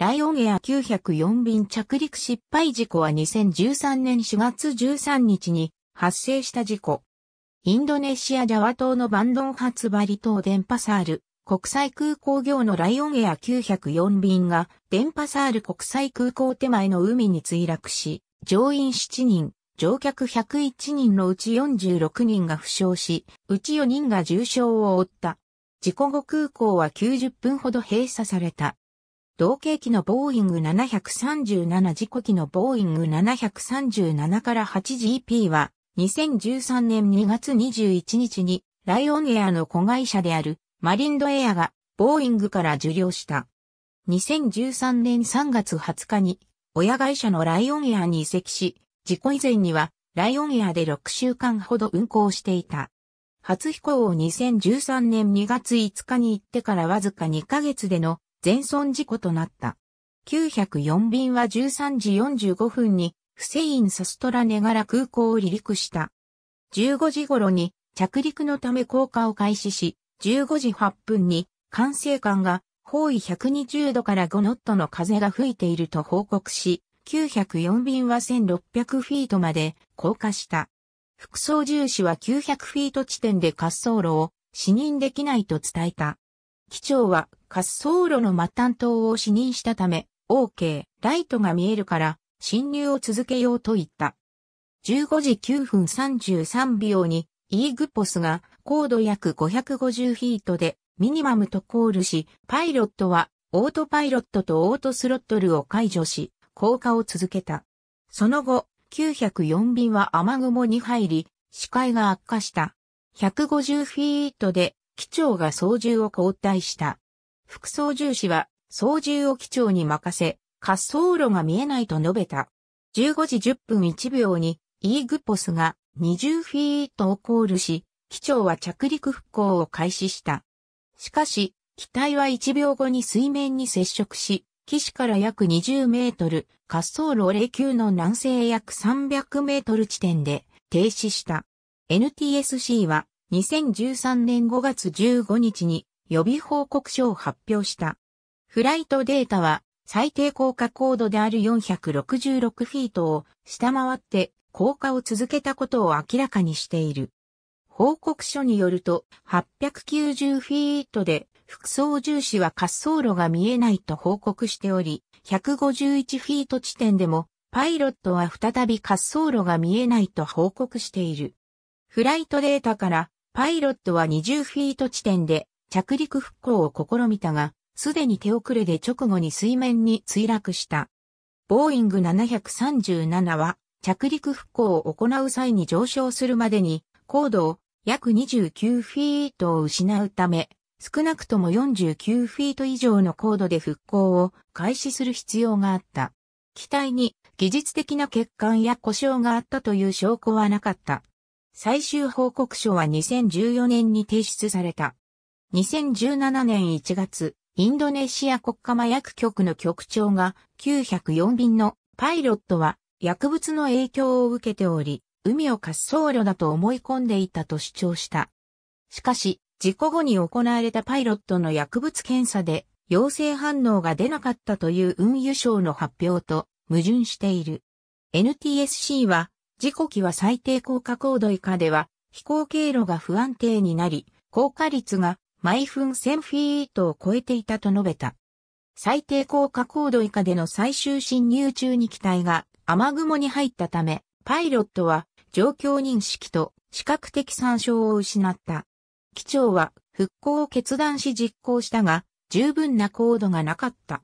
ライオンエア904便着陸失敗事故は2013年4月13日に発生した事故。インドネシアジャワ島のバンドン発バリ島電波サール国際空港業のライオンエア904便が電波サール国際空港手前の海に墜落し、乗員7人、乗客101人のうち46人が負傷し、うち4人が重傷を負った。事故後空港は90分ほど閉鎖された。同型機のボーイング737事故機のボーイング737から 8GP は2013年2月21日にライオンエアの子会社であるマリンドエアがボーイングから受領した。2013年3月20日に親会社のライオンエアに移籍し、事故以前にはライオンエアで6週間ほど運行していた。初飛行を2013年2月5日に行ってからわずか2ヶ月での全損事故となった。904便は13時45分にフセイン・サストラネガラ空港を離陸した。15時頃に着陸のため降下を開始し、15時8分に管制官が方位120度から5ノットの風が吹いていると報告し、904便は1600フィートまで降下した。副操縦士は900フィート地点で滑走路を視認できないと伝えた。機長は滑走路の末端灯を視認したため、OK、ライトが見えるから、侵入を続けようと言った。15時9分33秒に、イーグポスが高度約550フィートでミニマムとコールし、パイロットはオートパイロットとオートスロットルを解除し、降下を続けた。その後、904便は雨雲に入り、視界が悪化した。150フィートで機長が操縦を交代した。副操縦士は操縦を機長に任せ、滑走路が見えないと述べた。15時10分1秒にイーグポスが20フィートをコールし、機長は着陸復興を開始した。しかし、機体は1秒後に水面に接触し、機首から約20メートル、滑走路0級の南西約300メートル地点で停止した。NTSC は2013年5月15日に予備報告書を発表した。フライトデータは最低降下高度である466フィートを下回って降下を続けたことを明らかにしている。報告書によると890フィートで副操縦士は滑走路が見えないと報告しており、151フィート地点でもパイロットは再び滑走路が見えないと報告している。フライトデータからパイロットは20フィート地点で着陸復興を試みたが、すでに手遅れで直後に水面に墜落した。ボーイング737は着陸復興を行う際に上昇するまでに高度を約29フィートを失うため、少なくとも49フィート以上の高度で復興を開始する必要があった。機体に技術的な欠陥や故障があったという証拠はなかった。最終報告書は2014年に提出された。2017年1月、インドネシア国家麻薬局の局長が904便のパイロットは薬物の影響を受けており、海を滑走路だと思い込んでいたと主張した。しかし、事故後に行われたパイロットの薬物検査で陽性反応が出なかったという運輸省の発表と矛盾している。NTSC は、事故機は最低降下高度以下では飛行経路が不安定になり、降下率が毎分1000フィートを超えていたと述べた。最低降下高度以下での最終侵入中に機体が雨雲に入ったため、パイロットは状況認識と視覚的参照を失った。機長は復興を決断し実行したが、十分な高度がなかった。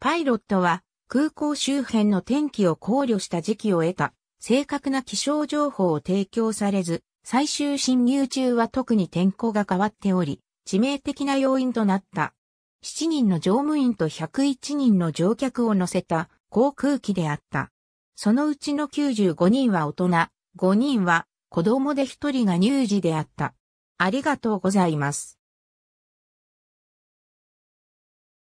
パイロットは空港周辺の天気を考慮した時期を得た正確な気象情報を提供されず、最終侵入中は特に天候が変わっており、致命的な要因となった。7人の乗務員と101人の乗客を乗せた航空機であった。そのうちの95人は大人、5人は子供で1人が乳児であった。ありがとうございます。